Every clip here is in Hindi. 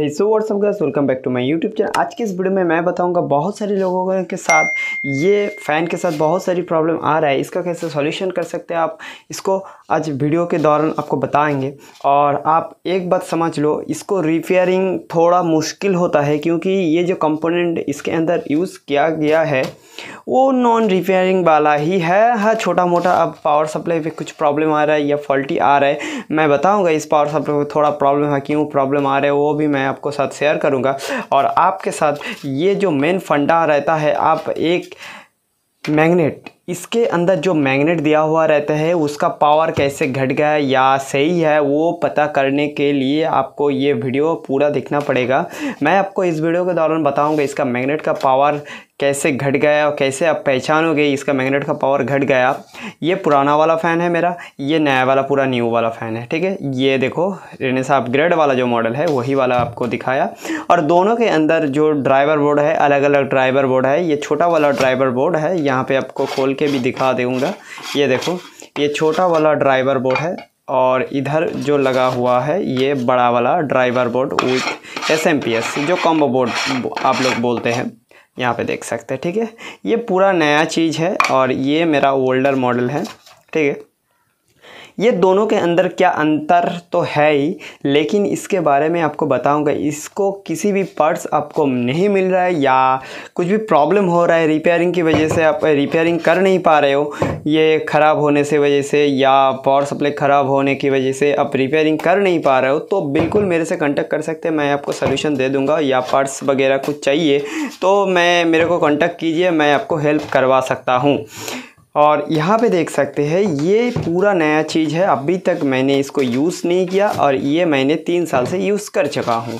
hey so what's up girls welcome back to my YouTube channel आज के इस वीडियो में मैं बताऊंगा बहुत सारे लोगों के साथ ये फ़ैन के साथ बहुत सारी प्रॉब्लम आ रहा है इसका कैसे सॉल्यूशन कर सकते हैं आप इसको आज वीडियो के दौरान आपको बताएंगे और आप एक बात समझ लो इसको रिपेयरिंग थोड़ा मुश्किल होता है क्योंकि ये जो कंपोनेंट इसके अंदर यूज़ किया गया है वो नॉन रिपेयरिंग वाला ही है हाँ छोटा मोटा अब पावर सप्लाई पे कुछ प्रॉब्लम आ रहा है या फॉल्टी आ रहा है मैं बताऊँगा इस पावर सप्लाई पर थोड़ा प्रॉब्लम है क्यों प्रॉब्लम आ रहा है वो भी मैं आपको साथ शेयर करूँगा और आपके साथ ये जो मेन फंडा रहता है आप एक मैग्नेट इसके अंदर जो मैग्नेट दिया हुआ रहता है उसका पावर कैसे घट गया या सही है वो पता करने के लिए आपको ये वीडियो पूरा देखना पड़ेगा मैं आपको इस वीडियो के दौरान बताऊंगा इसका मैग्नेट का पावर कैसे घट गया और कैसे आप पहचानोगे इसका मैग्नेट का पावर घट गया ये पुराना वाला फ़ैन है मेरा ये नया वाला पूरा न्यू वाला फ़ैन है ठीक है ये देखो साहब अपग्रेड वाला जो मॉडल है वही वाला आपको दिखाया और दोनों के अंदर जो ड्राइवर बोर्ड है अलग अलग ड्राइवर बोर्ड है ये छोटा वाला ड्राइवर बोर्ड है यहाँ पर आपको खोल के भी दिखा दूँगा ये देखो ये छोटा वाला ड्राइवर बोर्ड है और इधर जो लगा हुआ है ये बड़ा वाला driver board with S M P S जो कॉम्बो बोर्ड आप लोग बोलते हैं यहाँ पे देख सकते हैं ठीक है ये पूरा नया चीज़ है और ये मेरा ओल्डर मॉडल है ठीक है ये दोनों के अंदर क्या अंतर तो है ही लेकिन इसके बारे में आपको बताऊंगा इसको किसी भी पार्ट्स आपको नहीं मिल रहा है या कुछ भी प्रॉब्लम हो रहा है रिपेयरिंग की वजह से आप रिपेयरिंग कर नहीं पा रहे हो ये ख़राब होने से वजह से या पावर सप्लाई ख़राब होने की वजह से आप रिपेयरिंग कर नहीं पा रहे हो तो बिल्कुल मेरे से कॉन्टैक्ट कर सकते हैं मैं आपको सोल्यूशन दे दूँगा या पार्ट्स वगैरह कुछ चाहिए तो मैं मेरे को कॉन्टेक्ट कीजिए मैं आपको हेल्प करवा सकता हूँ और यहाँ पे देख सकते हैं ये पूरा नया चीज़ है अभी तक मैंने इसको यूज़ नहीं किया और ये मैंने तीन साल से यूज़ कर चुका हूँ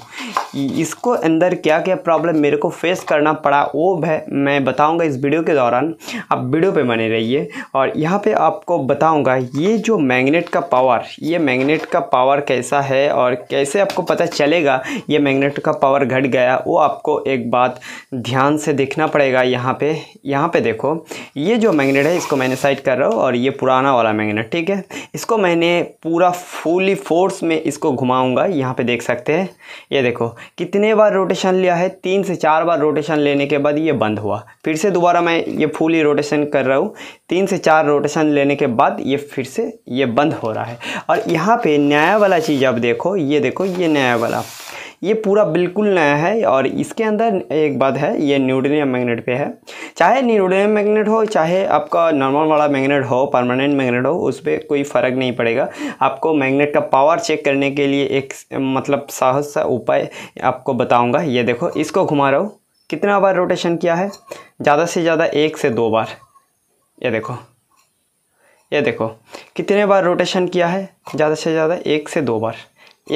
इसको अंदर क्या क्या प्रॉब्लम मेरे को फेस करना पड़ा वो है मैं बताऊँगा इस वीडियो के दौरान आप वीडियो पे बने रहिए और यहाँ पे आपको बताऊँगा ये जो मैग्नेट का पावर ये मैगनेट का पावर कैसा है और कैसे आपको पता चलेगा ये मैगनेट का पावर घट गया वो आपको एक बात ध्यान से देखना पड़ेगा यहाँ पर यहाँ पर देखो ये जो मैगनेट है इसको मैंने साइड कर रहा हूँ और ये पुराना वाला मैगनेट ठीक है इसको मैंने पूरा फुली फोर्स में इसको घुमाऊंगा यहाँ पे देख सकते हैं ये देखो कितने बार रोटेशन लिया है तीन से चार बार रोटेशन लेने के बाद ये बंद हुआ फिर से दोबारा मैं ये फुली रोटेशन कर रहा हूँ तीन से चार रोटेशन लेने के बाद ये फिर से ये बंद हो रहा है और यहाँ पर नया वाला चीज़ अब देखो ये देखो ये नया वाला ये पूरा बिल्कुल नया है और इसके अंदर एक बात है ये न्यूडनियम मैग्नेट पे है चाहे न्यूडनियम मैग्नेट हो चाहे आपका नॉर्मल वाला मैग्नेट हो परमानेंट मैग्नेट हो उस पर कोई फ़र्क नहीं पड़ेगा आपको मैग्नेट का पावर चेक करने के लिए एक मतलब साहस सा उपाय आपको बताऊँगा ये देखो इसको घुमा रहा हूँ कितना बार रोटेशन किया है ज़्यादा से ज़्यादा एक से दो बार ये देखो ये देखो कितने बार रोटेशन किया है ज़्यादा से ज़्यादा एक से दो बार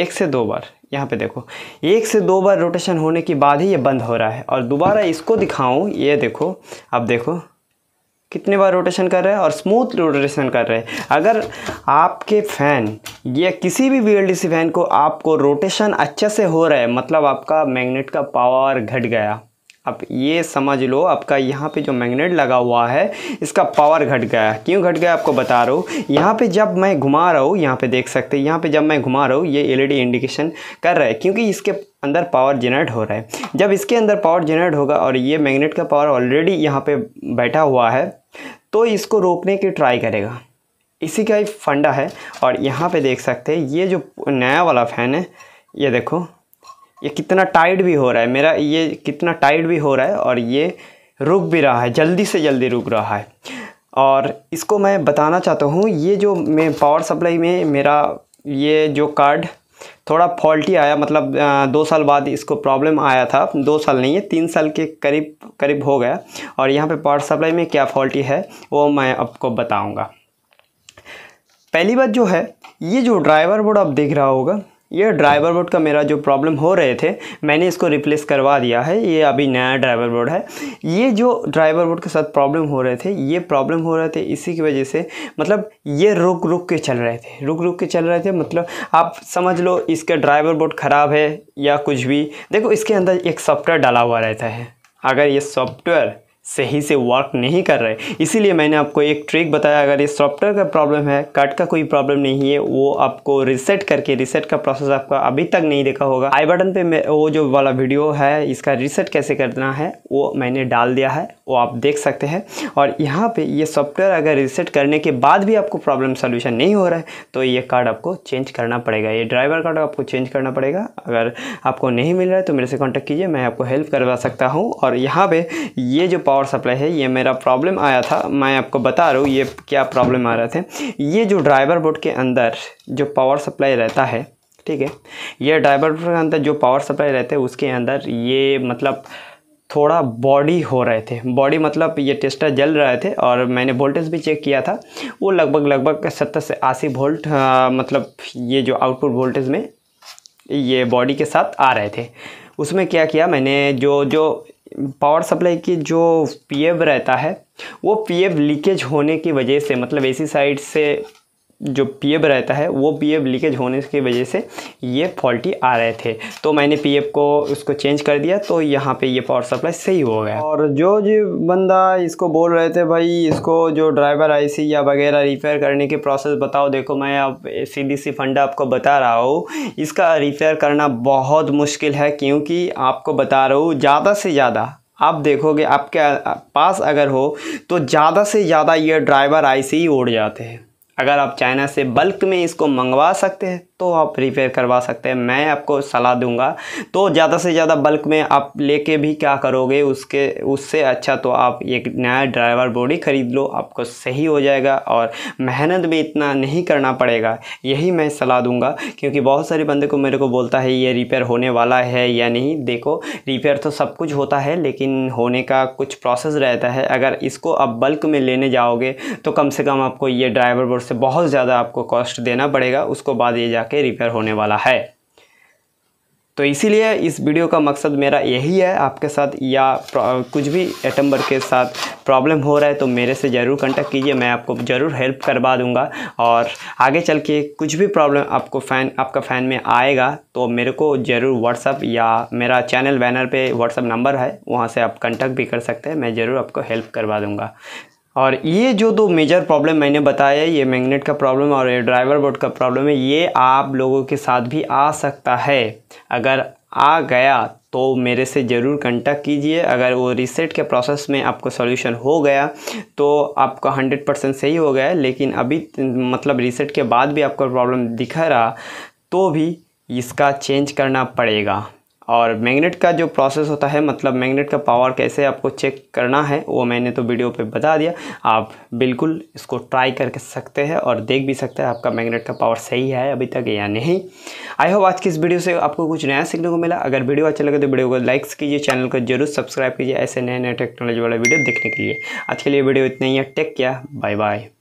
एक से दो बार यहाँ पे देखो एक से दो बार रोटेशन होने के बाद ही ये बंद हो रहा है और दोबारा इसको दिखाऊँ ये देखो अब देखो कितने बार रोटेशन कर रहा है और स्मूथ रोटेशन कर रहा है अगर आपके फ़ैन या किसी भी वी फैन को आपको रोटेशन अच्छे से हो रहा है मतलब आपका मैग्नेट का पावर घट गया अब ये समझ लो आपका यहाँ पे जो मैग्नेट लगा हुआ है इसका पावर घट गया है क्यों घट गया आपको बता रहा हूँ यहाँ पे जब मैं घुमा रहा हूँ यहाँ पे देख सकते हैं यहाँ पे जब मैं घुमा रहा हूँ ये एलईडी इंडिकेशन कर रहा है क्योंकि इसके अंदर पावर जनरेट हो रहा है जब इसके अंदर पावर जनरेट होगा और ये मैगनेट का पावर ऑलरेडी यहाँ पर बैठा हुआ है तो इसको रोकने की ट्राई करेगा इसी का ही फंडा है और यहाँ पर देख सकते हैं ये जो नया वाला फ़ैन है ये देखो ये कितना टाइट भी हो रहा है मेरा ये कितना टाइट भी हो रहा है और ये रुक भी रहा है जल्दी से जल्दी रुक रहा है और इसको मैं बताना चाहता हूँ ये जो मैं पावर सप्लाई में मेरा ये जो कार्ड थोड़ा फॉल्टी आया मतलब दो साल बाद इसको प्रॉब्लम आया था दो साल नहीं है तीन साल के करीब करीब हो गया और यहाँ पे पावर सप्लाई में क्या फॉल्टी है वो मैं आपको बताऊँगा पहली बात जो है ये जो ड्राइवर बोर्ड आप देख रहा होगा ये ड्राइवर बोर्ड का मेरा जो प्रॉब्लम हो रहे थे मैंने इसको रिप्लेस करवा दिया है ये अभी नया ड्राइवर बोर्ड है ये जो ड्राइवर बोर्ड के साथ प्रॉब्लम हो रहे थे ये प्रॉब्लम हो रहे थे इसी की वजह से मतलब ये रुक रुक के चल रहे थे रुक रुक के चल रहे थे मतलब आप समझ लो इसका ड्राइवर बोर्ड ख़राब है या कुछ भी देखो इसके अंदर एक सॉफ्टवेयर डाला हुआ रहता है अगर ये सॉफ्टवेयर सही से वर्क नहीं कर रहे इसीलिए मैंने आपको एक ट्रिक बताया अगर ये सॉफ्टवेयर का प्रॉब्लम है कट का कोई प्रॉब्लम नहीं है वो आपको रिसेट करके रिसेट का प्रोसेस आपका अभी तक नहीं देखा होगा आई बटन पे मैं वो जो वाला वीडियो है इसका रिसेट कैसे करना है वो मैंने डाल दिया है वो आप देख सकते हैं और यहाँ पर ये सॉफ्टवेयर अगर रिसेट करने के बाद भी आपको प्रॉब्लम सोल्यूशन नहीं हो रहा है तो ये कार्ड आपको चेंज करना पड़ेगा ये ड्राइवर कार्ड आपको चेंज करना पड़ेगा अगर आपको नहीं मिल रहा है तो मेरे से कॉन्टेक्ट कीजिए मैं आपको हेल्प करवा सकता हूँ और यहाँ पर ये जो पावर सप्लाई है ये मेरा प्रॉब्लम आया था मैं आपको बता रहा हूँ ये क्या प्रॉब्लम आ रहे थे ये जो ड्राइवर बोर्ड के अंदर जो पावर सप्लाई रहता है ठीक है ये ड्राइवर बोर्ड के अंदर जो पावर सप्लाई रहते हैं उसके अंदर ये मतलब थोड़ा बॉडी हो रहे थे बॉडी मतलब ये टेस्टर जल रहे थे और मैंने वोल्टेज भी चेक किया था वो लगभग लगभग सत्तर से अस्सी वोल्ट मतलब ये जो आउटपुट वोल्टेज में ये बॉडी के साथ आ रहे थे उसमें क्या किया मैंने जो जो पावर सप्लाई की जो पीएब रहता है वो पीएब लीकेज होने की वजह से मतलब एसी साइड से जो पी रहता है वो पी लीकेज होने की वजह से ये फॉल्टी आ रहे थे तो मैंने पी को उसको चेंज कर दिया तो यहाँ पे ये पावर सप्लाई सही हो गया और जो जो बंदा इसको बोल रहे थे भाई इसको जो ड्राइवर आईसी या वगैरह रिपेयर करने के प्रोसेस बताओ देखो मैं अब सीधी सी फंडा आपको बता रहा हूँ इसका रिपेयर करना बहुत मुश्किल है क्योंकि आपको बता रहा हूँ ज़्यादा से ज़्यादा आप देखोगे आपके पास अगर हो तो ज़्यादा से ज़्यादा ये ड्राइवर आई उड़ जाते हैं अगर आप चाइना से बल्क में इसको मंगवा सकते हैं तो आप प्रिपेयर करवा सकते हैं मैं आपको सलाह दूंगा तो ज़्यादा से ज़्यादा बल्क में आप लेके भी क्या करोगे उसके उससे अच्छा तो आप एक नया ड्राइवर बॉडी ख़रीद लो आपको सही हो जाएगा और मेहनत भी इतना नहीं करना पड़ेगा यही मैं सलाह दूंगा क्योंकि बहुत सारे बंदे को मेरे को बोलता है ये रिपेयर होने वाला है या नहीं देखो रिपेयर तो सब कुछ होता है लेकिन होने का कुछ प्रोसेस रहता है अगर इसको आप बल्क में लेने जाओगे तो कम से कम आपको ये ड्राइवर बोर्ड से बहुत ज़्यादा आपको कॉस्ट देना पड़ेगा उसको बाद ये जा जाके रिपेयर होने वाला है तो इसीलिए इस वीडियो का मकसद मेरा यही है आपके साथ या कुछ भी एटम्बर के साथ प्रॉब्लम हो रहा है तो मेरे से ज़रूर कांटेक्ट कीजिए मैं आपको ज़रूर हेल्प करवा दूंगा और आगे चल के कुछ भी प्रॉब्लम आपको फ़ैन आपका फ़ैन में आएगा तो मेरे को ज़रूर व्हाट्सअप या मेरा चैनल बैनर पे व्हाट्सअप नंबर है वहाँ से आप कंटेक्ट भी कर सकते हैं मैं ज़रूर आपको हेल्प करवा दूँगा और ये जो दो मेजर प्रॉब्लम मैंने बताया ये मैग्नेट का प्रॉब्लम और ये ड्राइवर बोर्ड का प्रॉब्लम है ये आप लोगों के साथ भी आ सकता है अगर आ गया तो मेरे से ज़रूर कंटेक्ट कीजिए अगर वो रिसेट के प्रोसेस में आपको सॉल्यूशन हो गया तो आपका 100 परसेंट सही हो गया लेकिन अभी मतलब रिसेट के बाद भी आपको प्रॉब्लम दिखा रहा तो भी इसका चेंज करना पड़ेगा और मैग्नेट का जो प्रोसेस होता है मतलब मैग्नेट का पावर कैसे आपको चेक करना है वो मैंने तो वीडियो पे बता दिया आप बिल्कुल इसको ट्राई करके सकते हैं और देख भी सकते हैं आपका मैग्नेट का पावर सही है अभी तक या नहीं आई होप आज की इस वीडियो से आपको कुछ नया सीखने को मिला अगर वीडियो अच्छा लगे तो वीडियो को लाइक्स कीजिए चैनल को जरूर सब्सक्राइब कीजिए ऐसे नए नए टेक्नोलॉजी वाले वीडियो देखने के लिए आज के लिए वीडियो इतना ही है टेक किया बाय बाय